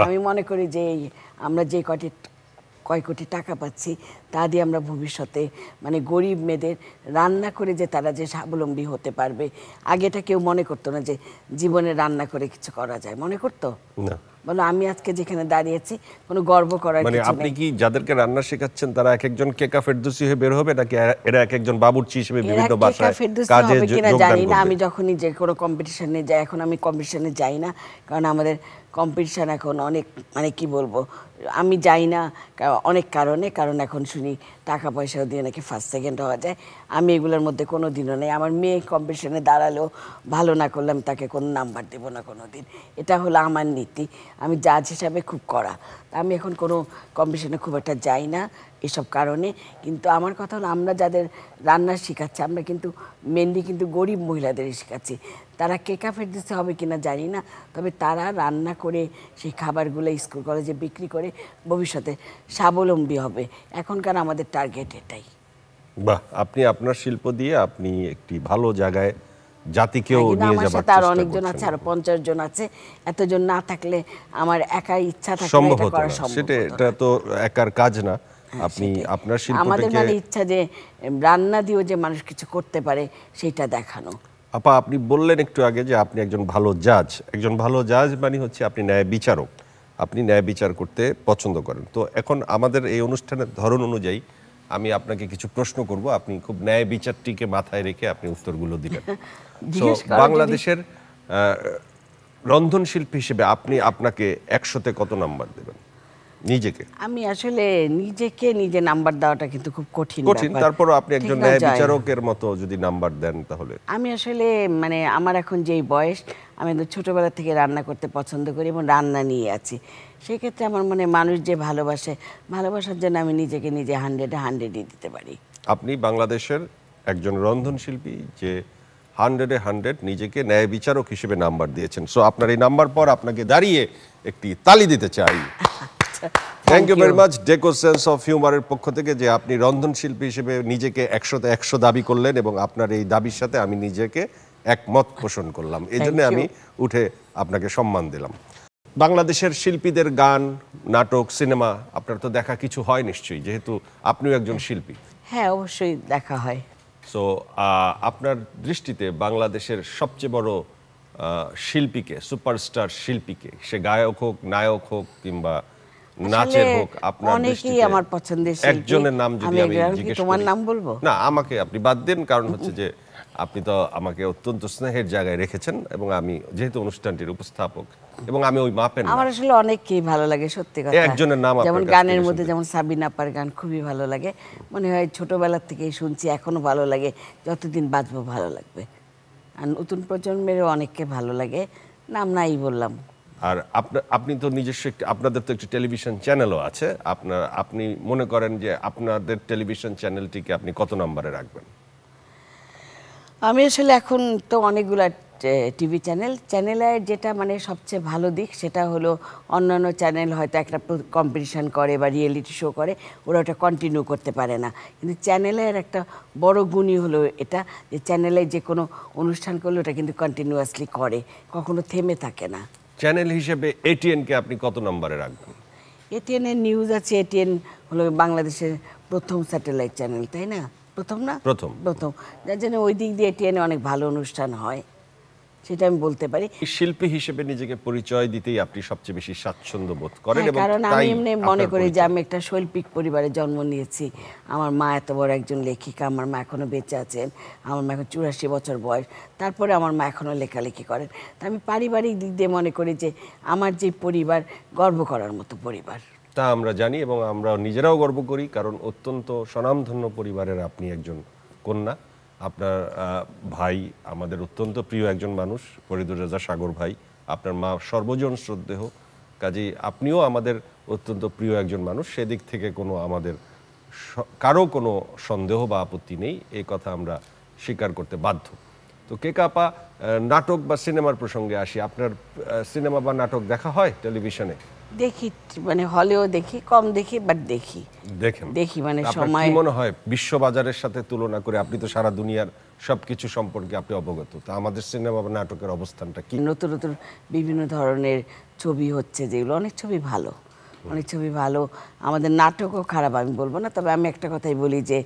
আমি মনে করি যে আমরা যে কটি কয় কোটি টাকা পাচ্ছি তা দিয়ে আমরা ভবিষ্যতে মানে গরিব মেয়েদের রান্না করে যে তারা যে স্বাবলম্বী হতে পারবে আগে এটা কেউ মনে করতো না যে জীবনে রান্না করে কিছু করা যায় মনে করতো বলো আমি আজকে যেখানে দাঁড়িয়েছি কোনো গর্ব করার মানে আপনি কি যাদেরকে রান্না শেখাচ্ছেন তারা এক একজন কেকা ফেরদুসি হয়ে বের হবে নাকি এরা এক একজন বাবুর্চি হিসেবে বিভিন্ন বাসায় কাজে কিনা জানি না আমি যখনই যে কোনো কম্পিটিশনে যাই এখন আমি কম্পিটিশনে যাই না কারণ আমাদের কম্পিটিশন এখন অনেক মানে কি বলবো আমি যাই না অনেক কারণে কারণ এখন শুনি টাকা পয়সাও দিয়ে নাকি ফার্স্ট সেকেন্ড হওয়া যায় আমি এগুলোর মধ্যে কোনো দিনও নেই আমার মেয়ে কম্পিটিশনে দাঁড়ালেও ভালো না করলে আমি তাকে কোনো নাম্বার দেবো না কোনো দিন এটা হলো আমার নীতি আমি জাজ হিসাবে খুব করা আমি এখন কোনো কম্পিটিশনে খুব একটা যাই না এসব কারণে কিন্তু আমার কথা হলো আমরা যাদের রান্না শেখাচ্ছি আমরা কিন্তু মেনলি কিন্তু গরিব মহিলাদেরই শেখাচ্ছি তারা কে কেকা দিতে হবে কিনা জানি না তবে তারা রান্না করে সেই খাবারগুলো স্কুল কলেজে বিক্রি করে ভবিষ্যতে স্বাবলম্বী হবে এখনকার আমাদের টার্গেট এটাই বাহ আপনি আপনার শিল্প দিয়ে আপনি একটি ভালো জায়গায় জাতিকেও নিয়ে যাবার চেষ্টা তার অনেকজন আছে আর 50 জন আছে এতজন না থাকলে আমার একাই ইচ্ছা থাকে এটা করা সম্ভব সেটা এটা তো একার কাজ না হ্যাঁ, আপনি আপনার শিল্পটাকে আমাদের মানে ইচ্ছা যে রান্না দিয়েও যে মানুষ কিছু করতে পারে সেটা দেখানো আপা আপনি বললেন একটু আগে যে আপনি একজন ভালো জাজ একজন ভালো জাজ মানে হচ্ছে আপনি ন্যায় বিচারক আপনি ন্যায় বিচার করতে পছন্দ করেন তো এখন আমাদের এই অনুষ্ঠানের ধরন অনুযায়ী আমি আপনাকে কিছু প্রশ্ন করব আপনি খুব ন্যায় বিচারটিকে মাথায় রেখে আপনি উত্তরগুলো দিবেন বাংলাদেশের রন্ধনশিল্পী হিসেবে আপনি আপনাকে একশোতে কত নাম্বার দেবেন নিজেকে আমি আসলে নিজেকে নিজে নাম্বার দেওয়াটা কিন্তু খুব কঠিন কঠিন তারপর আপনি একজন ন্যায় বিচারকের মতো যদি নাম্বার দেন তাহলে আমি আসলে মানে আমার এখন যেই বয়স আমি তো ছোটবেলা থেকে রান্না করতে পছন্দ করি এবং রান্না নিয়ে আছি সেক্ষেত্রে আমার মনে মানুষ যে ভালোবাসে ভালোবাসার জন্য আমি নিজেকে নিজে হান্ড্রেডে হান্ড্রেডই দিতে পারি আপনি বাংলাদেশের একজন রন্ধনশিল্পী যে হান্ড্রেডে হান্ড্রেড নিজেকে ন্যায় বিচারক হিসেবে নাম্বার দিয়েছেন সো আপনার এই নাম্বার পর আপনাকে দাঁড়িয়ে একটি তালি দিতে চাই থ্যাংক ইউ ভেরি মাচ ডেকো সেন্স অফ হিউমারের পক্ষ থেকে যে আপনি রন্ধনশিল্পী হিসেবে নিজেকে একশোতে একশো দাবি করলেন এবং আপনার এই দাবির সাথে আমি নিজেকে একমত পোষণ করলাম এই জন্য আমি উঠে আপনাকে সম্মান দিলাম বাংলাদেশের শিল্পীদের গান নাটক সিনেমা আপনার তো দেখা কিছু হয় নিশ্চয়ই যেহেতু আপনিও একজন শিল্পী হ্যাঁ অবশ্যই দেখা হয় সো আপনার দৃষ্টিতে বাংলাদেশের সবচেয়ে বড় শিল্পীকে সুপারস্টার শিল্পীকে সে গায়ক হোক নায়ক হোক কিংবা নাচের হোক আপনার অনেকেই আমার পছন্দের একজনের নাম যদি আমি জিজ্ঞেস তোমার নাম বলবো না আমাকে আপনি বাদ দেন কারণ হচ্ছে যে আপনি তো আমাকে অত্যন্ত স্নেহের জায়গায় রেখেছেন এবং আমি যেহেতু অনুষ্ঠানটির উপস্থাপক এবং আমি ওই আমার আসলে ভালো লাগে সত্যি কথা একজনের নাম যেমন গানের মধ্যে যেমন সাবিন আপার গান খুবই ভালো লাগে মনে হয় ছোটবেলা থেকেই শুনছি এখনো ভালো লাগে যতদিন বাঁচবো ভালো লাগবে আর নতুন প্রজন্মেরও অনেককে ভালো লাগে নাম নাই বললাম আর আপনি তো নিজস্ব আপনাদের তো একটি টেলিভিশন চ্যানেলও আছে আপনার আপনি মনে করেন যে আপনাদের টেলিভিশন চ্যানেলটিকে আপনি কত নম্বরে রাখবেন আমি আসলে এখন তো অনেকগুলা টিভি চ্যানেল চ্যানেলের যেটা মানে সবচেয়ে ভালো দিক সেটা হলো অন্যান্য চ্যানেল হয়তো একটা কম্পিটিশান করে বা রিয়েলিটি শো করে ওরা ওটা কন্টিনিউ করতে পারে না কিন্তু চ্যানেলের একটা বড় গুণই হলো এটা যে চ্যানেলে যে কোনো অনুষ্ঠান করলে ওটা কিন্তু কন্টিনিউয়াসলি করে কখনো থেমে থাকে না চ্যানেল হিসেবে এটিএনকে আপনি কত নম্বরে রাখবেন এটিএনের নিউজ আছে এটিএন হলো বাংলাদেশের প্রথম স্যাটেলাইট চ্যানেল তাই না প্রথম না প্রথম প্রথম যার জন্য ওই দিক দিয়ে এটিএন অনেক ভালো অনুষ্ঠান হয় সেটা আমি বলতে পারি শিল্পী হিসেবে নিজেকে পরিচয় দিতেই আপনি সবচেয়ে বেশি স্বাচ্ছন্দ্য বোধ করেন হ্যাঁ, কারণ আমি এমনি মনে করি যে আমি একটা শৈল্পিক পরিবারে জন্ম নিয়েছি আমার মা এত বড় একজন লেখিকা আমার মা বেঁচে আছেন আমার মা এখন চুরাশি বছর বয়স তারপরে আমার মা এখনো লেখালেখি করেন তা আমি পারিবারিক দিক দিয়ে মনে করি যে আমার যে পরিবার গর্ব করার মতো পরিবার তা আমরা জানি এবং আমরা নিজেরাও গর্ব করি কারণ অত্যন্ত স্বনামধন্য পরিবারের আপনি একজন কন্যা আপনার ভাই আমাদের অত্যন্ত প্রিয় একজন মানুষ ফরিদুর রাজা সাগর ভাই আপনার মা সর্বজন শ্রদ্ধেহ কাজেই আপনিও আমাদের অত্যন্ত প্রিয় একজন মানুষ সেদিক থেকে কোনো আমাদের কারো কোনো সন্দেহ বা আপত্তি নেই এই কথা আমরা স্বীকার করতে বাধ্য তো কে কাপা নাটক বা সিনেমার প্রসঙ্গে আসি আপনার সিনেমা বা নাটক দেখা হয় টেলিভিশনে দেখি মানে হলেও দেখি কম দেখি বাট দেখি দেখেন দেখি মানে সময় মনে হয় বিশ্ব বাজারের সাথে তুলনা করে আপনি তো সারা দুনিয়ার সবকিছু সম্পর্কে আপনি অবগত তা আমাদের সিনেমা বা নাটকের অবস্থানটা কি নতুন নতুন বিভিন্ন ধরনের ছবি হচ্ছে যেগুলো অনেক ছবি ভালো অনেক ছবি ভালো আমাদের নাটকও খারাপ আমি বলবো না তবে আমি একটা কথাই বলি যে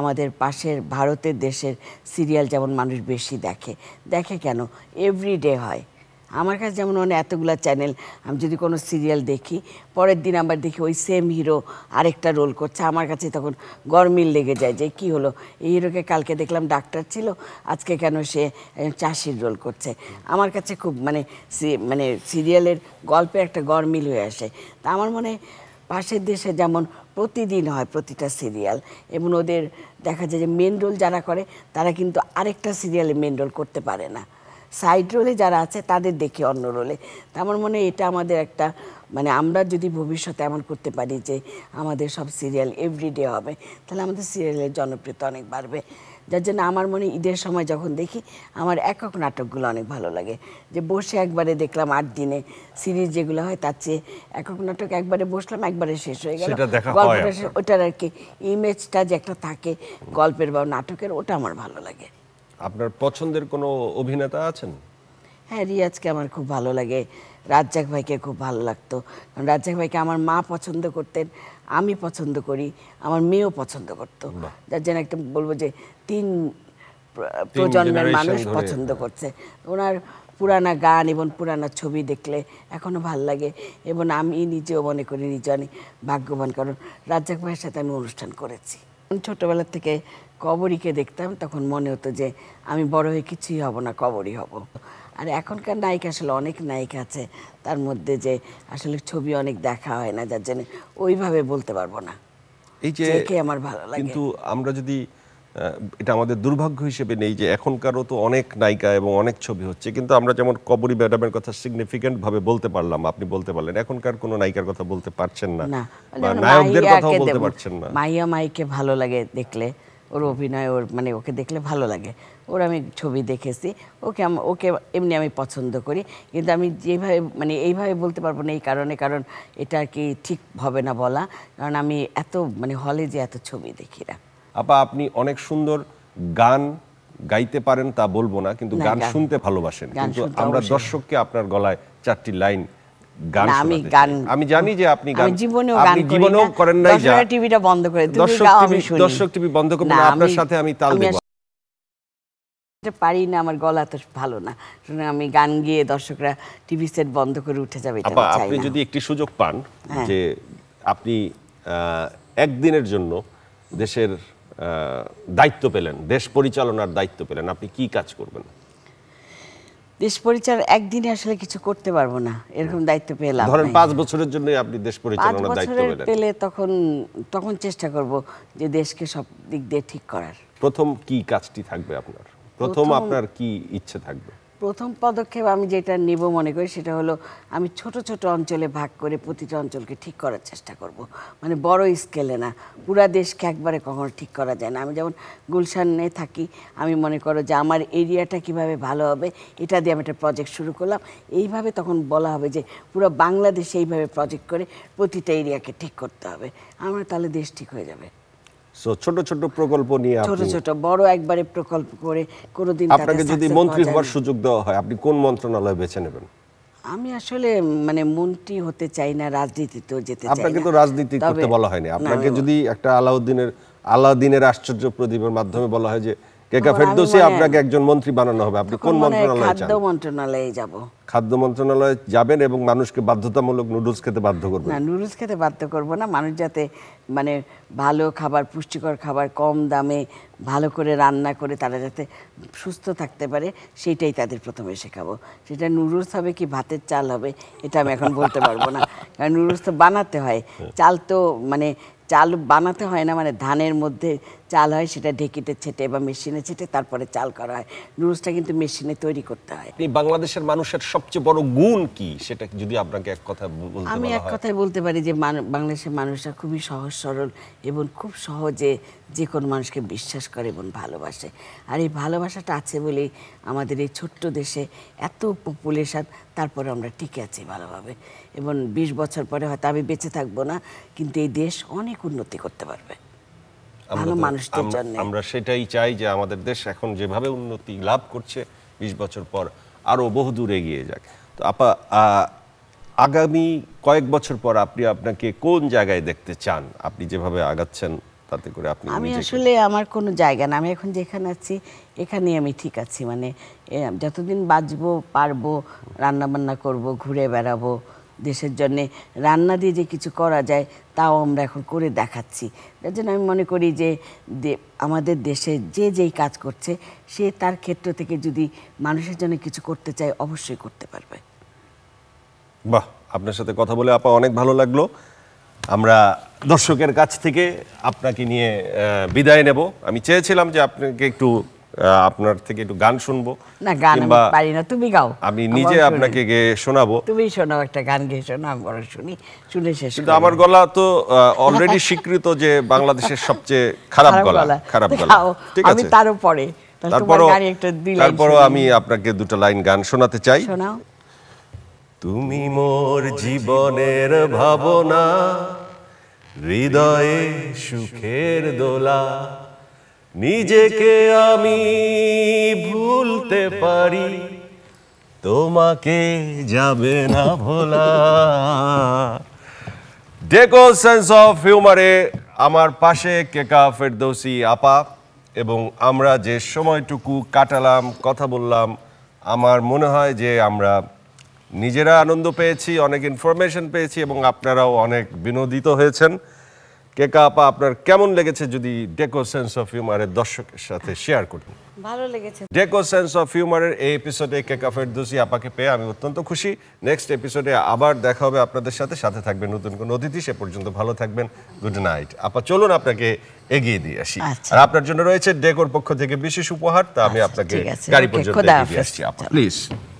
আমাদের পাশের ভারতের দেশের সিরিয়াল যেমন মানুষ বেশি দেখে দেখে কেন এভরিডে হয় আমার কাছে যেমন অনেক এতগুলা চ্যানেল আমি যদি কোনো সিরিয়াল দেখি পরের দিন আবার দেখি ওই সেম হিরো আরেকটা রোল করছে আমার কাছে তখন গরমিল লেগে যায় যে কি হলো এই হিরোকে কালকে দেখলাম ডাক্তার ছিল আজকে কেন সে চাষির রোল করছে আমার কাছে খুব মানে মানে সিরিয়ালের গল্পে একটা গরমিল হয়ে আসে তা আমার মনে পাশের দেশে যেমন প্রতিদিন হয় প্রতিটা সিরিয়াল এবং ওদের দেখা যায় যে মেন রোল যারা করে তারা কিন্তু আরেকটা সিরিয়ালে মেন রোল করতে পারে না সাইড রোলে যারা আছে তাদের দেখি অন্য রোলে তা আমার মনে হয় এটা আমাদের একটা মানে আমরা যদি ভবিষ্যতে এমন করতে পারি যে আমাদের সব সিরিয়াল এভরিডে হবে তাহলে আমাদের সিরিয়ালের জনপ্রিয়তা অনেক বাড়বে যার জন্য আমার মনে ঈদের সময় যখন দেখি আমার একক নাটকগুলো অনেক ভালো লাগে যে বসে একবারে দেখলাম আট দিনে সিরিজ যেগুলো হয় তার চেয়ে একক নাটক একবারে বসলাম একবারে শেষ হয়ে গেল গল্পটা ওটার আর কি ইমেজটা যে একটা থাকে গল্পের বা নাটকের ওটা আমার ভালো লাগে আপনার পছন্দের কোনো অভিনেতা আছেন হ্যাঁ রিয়াজকে আমার খুব ভালো লাগে রাজ্জাক ভাইকে খুব ভালো লাগতো কারণ রাজ্জাক ভাইকে আমার মা পছন্দ করতেন আমি পছন্দ করি আমার মেয়েও পছন্দ করত যার জন্য একটা বলবো যে তিন প্রজন্মের মানুষ পছন্দ করছে ওনার পুরানা গান এবং পুরানা ছবি দেখলে এখনও ভাল লাগে এবং আমি নিজেও মনে করি নিজে অনেক ভাগ্যবান কারণ রাজ্জাক ভাইয়ের সাথে আমি অনুষ্ঠান করেছি ছোটবেলা থেকে কবরীকে দেখতাম তখন মনে হতো যে আমি বড় হয়ে কিছুই হব না কবরই হব আর এখনকার নায়িকা আসলে অনেক নায়িকা আছে তার মধ্যে যে আসলে ছবি অনেক দেখা হয় না যার জন্য ওইভাবে বলতে পারবো না এই যে আমার ভালো লাগে কিন্তু আমরা যদি এটা আমাদের দুর্ভাগ্য হিসেবে নেই যে এখনকারও তো অনেক নায়িকা এবং অনেক ছবি হচ্ছে কিন্তু আমরা যেমন কবরী ম্যাডামের কথা সিগনিফিকেন্টভাবে বলতে পারলাম আপনি বলতে পারলেন এখনকার কোনো নায়িকার কথা বলতে পারছেন না নায়কদের কথাও বলতে পারছেন না মাইয়া মাইকে ভালো লাগে দেখলে ওর অভিনয় ওর মানে ওকে দেখলে ভালো লাগে ওর আমি ছবি দেখেছি ওকে ওকে এমনি আমি পছন্দ করি কিন্তু আমি যেভাবে মানে এইভাবে বলতে পারবো না এই কারণে কারণ এটা কি ঠিক হবে না বলা কারণ আমি এত মানে হলে যে এত ছবি দেখি না আপা আপনি অনেক সুন্দর গান গাইতে পারেন তা বলবো না কিন্তু গান শুনতে ভালোবাসেন কিন্তু আমরা দর্শককে আপনার গলায় চারটি লাইন আমি জানি যে আপনি গান জীবনেও করেন নাই টিভিটা বন্ধ করে দর্শক টিভি বন্ধ করবেন আপনার সাথে আমি তাল পারি না আমার গলা তো ভালো না শুনে আমি গান গিয়ে দর্শকরা টিভি সেট বন্ধ করে উঠে যাবে আপনি যদি একটি সুযোগ পান হ্যাঁ। যে আপনি একদিনের জন্য দেশের দায়িত্ব পেলেন দেশ পরিচালনার দায়িত্ব পেলেন আপনি কি কাজ করবেন দেশ পরিচাল একদিনে আসলে কিছু করতে পারবো না এরকম হ্যাঁ। দায়িত্ব পেলাম ধরেন পাঁচ বছরের জন্য আপনি দেশ পরিচালনার দায়িত্ব পেলেন পেলে তখন তখন চেষ্টা করব যে দেশকে সব দিক দিয়ে ঠিক করার প্রথম কি কাজটি থাকবে আপনার প্রথম আপনার কি ইচ্ছে থাকবে প্রথম পদক্ষেপ আমি যেটা নেব মনে করি সেটা হলো আমি ছোট ছোট অঞ্চলে ভাগ করে প্রতিটা অঞ্চলকে ঠিক করার চেষ্টা করব মানে বড় স্কেলে না পুরা দেশকে একবারে কখনো ঠিক করা যায় না আমি যেমন গুলশানে থাকি আমি মনে করো যে আমার এরিয়াটা কিভাবে ভালো হবে এটা দিয়ে আমি একটা প্রজেক্ট শুরু করলাম এইভাবে তখন বলা হবে যে পুরো বাংলাদেশে এইভাবে প্রজেক্ট করে প্রতিটা এরিয়াকে ঠিক করতে হবে আমরা তাহলে দেশ ঠিক হয়ে যাবে ছোট ছোট প্রকল্প নিয়ে ছোট ছোট বড় একবারে প্রকল্প করে কোনোদিন আপনাকে যদি মন্ত্রী হওয়ার সুযোগ দেওয়া হয় আপনি কোন মন্ত্রণালয় বেছে নেবেন আমি আসলে মানে মন্ত্রী হতে চাই না রাজনীতিতেও যেতে চাই আপনাকে তো রাজনীতি করতে বলা হয়নি আপনাকে যদি একটা আলাউদ্দিনের আলাউদ্দিনের আশ্চর্য প্রদীপের মাধ্যমে বলা হয় যে কেকা ফেরদৌসি মানে আপনাকে একজন মন্ত্রী বানানো হবে আপনি কোন মানে মন্ত্রণালয়ে যান খাদ্য মন্ত্রণালয়ে যাব খাদ্য মন্ত্রণালয়ে যাবেন এবং মানুষকে বাধ্যতামূলক নুডলস খেতে বাধ্য করবেন না নুডলস খেতে বাধ্য করব না মানুষ যাতে মানে ভালো খাবার পুষ্টিকর খাবার কম দামে ভালো করে রান্না করে তারা যাতে সুস্থ থাকতে পারে সেটাই তাদের প্রথমে শেখাবো সেটা নুডলস হবে কি ভাতের চাল হবে এটা আমি এখন বলতে পারবো না কারণ নুডলস তো বানাতে হয় হ্যাঁ। চাল তো মানে চাল বানাতে হয় না মানে ধানের মধ্যে চাল হয় সেটা ঢেকিতে ছেটে বা মেশিনে ছেটে তারপরে চাল করা হয় নুডলসটা কিন্তু মেশিনে তৈরি করতে হয় এই বাংলাদেশের মানুষের সবচেয়ে বড় গুণ কি সেটা যদি আপনাকে এক কথা বলতে আমি এক কথায় বলতে পারি যে বাংলাদেশের মানুষরা খুবই সহজ সরল এবং খুব সহজে যে কোনো মানুষকে বিশ্বাস করে এবং ভালোবাসে আর এই ভালোবাসাটা আছে বলেই আমাদের এই ছোট্ট দেশে এত পপুলেশান তারপরে আমরা টিকে আছি ভালোভাবে এবং বিশ বছর পরে হয়তো আমি বেঁচে থাকবো না কিন্তু এই দেশ অনেক উন্নতি করতে পারবে আমরা সেটাই চাই যে আমাদের দেশ এখন যেভাবে উন্নতি লাভ করছে বিশ বছর পর আরও দূরে এগিয়ে যাক তো আপা আগামী কয়েক বছর পর আপনি আপনাকে কোন জায়গায় দেখতে চান আপনি যেভাবে আগাচ্ছেন তাতে করে আপনি আমি আসলে আমার কোনো জায়গা না আমি এখন যেখানে আছি এখানে আমি ঠিক আছি মানে যতদিন বাঁচবো পারবো রান্নাবান্না করব ঘুরে বেড়াবো দেশের জন্য রান্না দিয়ে যে কিছু করা যায় তাও আমরা এখন করে দেখাচ্ছি তার জন্য আমি মনে করি যে আমাদের দেশে যে যেই কাজ করছে সে তার ক্ষেত্র থেকে যদি মানুষের জন্য কিছু করতে চায় অবশ্যই করতে পারবে বাহ আপনার সাথে কথা বলে আপা অনেক ভালো লাগলো আমরা দর্শকের কাছ থেকে আপনাকে নিয়ে বিদায় নেব আমি চেয়েছিলাম যে আপনাকে একটু আপনার থেকে একটু গান শুনবো না গান পারি না তুমি গাও আমি নিজে আপনাকে গিয়ে শোনাবো তুমি শোনাও একটা গান গিয়ে শোনাও বড় শুনি শুনে শেষ কিন্তু আমার গলা তো অলরেডি স্বীকৃত যে বাংলাদেশের সবচেয়ে খারাপ গলা খারাপ গলা ঠিক আছে আমি তার উপরে তারপরও তারপরও আমি আপনাকে দুটো লাইন গান শোনাতে চাই শোনাও তুমি মোর জীবনের ভাবনা হৃদয়ে সুখের দোলা নিজেকে আমি ভুলতে পারি তোমাকে যাবে না ভোলা ডেকো সেন্স অফ হিউমারে আমার পাশে কেকা ফেরদৌসি আপা এবং আমরা যে সময়টুকু কাটালাম কথা বললাম আমার মনে হয় যে আমরা নিজেরা আনন্দ পেয়েছি অনেক ইনফরমেশন পেয়েছি এবং আপনারাও অনেক বিনোদিত হয়েছেন কেকা আপা আপনার কেমন লেগেছে যদি ডেকো সেন্স অফ হিউমারের দর্শকের সাথে শেয়ার করুন ভালো লেগেছে ডেকো সেন্স অফ হিউমারের এই এপিসোডে কেকা ফেরদৌসি আপাকে পেয়ে আমি অত্যন্ত খুশি নেক্সট এপিসোডে আবার দেখা হবে আপনাদের সাথে সাথে থাকবেন নতুন কোনো অতিথি সে পর্যন্ত ভালো থাকবেন গুড নাইট আপা চলুন আপনাকে এগিয়ে দিয়ে আসি আচ্ছা। আর আপনার জন্য রয়েছে ডেকোর পক্ষ থেকে বিশেষ উপহার তা আমি আচ্ছা, আপনাকে গাড়ি পর্যন্ত এগিয়ে দিয়ে আসছি আপা প্লিজ